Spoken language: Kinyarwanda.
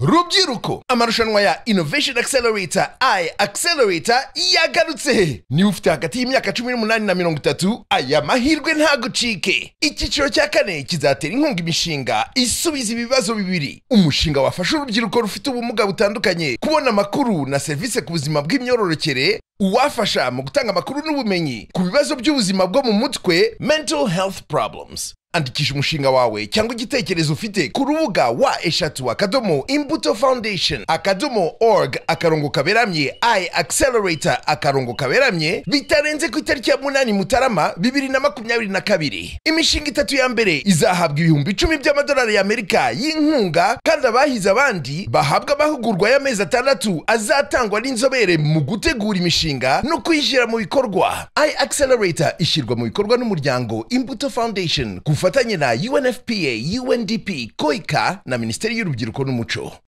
rubyiruko amarushanwa ya innovation accelerator i accelerator yagarutse niba ufite hagati y'imyaka cumi n'umunani na mirongo itatu aya mahirwe ntagucike icyiciro cya kane kizatera inkunga imishinga isubiza ibibazo bibiri umushinga wafasha urubyiruko rufite ubumuga butandukanye kubona amakuru na serivisi ku buzima bw'imyororokere uwafasha mu gutanga amakuru n'ubumenyi ku bibazo by'ubuzima bwo mu mutwe mental health problems andikisha umushinga wawe cyangwa igitekerezo ufite ku rubuga wa eshatu akadomo imbuto foundation akadomo org akarongo kaberamye i accelerator akarongo kaberamye bitarenze ku itariki ya munani mutarama bibiri na makumyabiri na kabiri imishinga itatu ya mbere izahabwa ibihumbi icumi by'amadolari y'amerika y'inkunga kandi abahize abandi bahabwa amahugurwa y'amezi atandatu azatangwa n'inzobere mu gutegura imishinga no kuyishyira mu bikorwa i accelerator ishyirwa mu bikorwa n'umuryango imbuto foundation bufatanye na unfpa undp koika na minisiteri y'urubyiruko n'umuco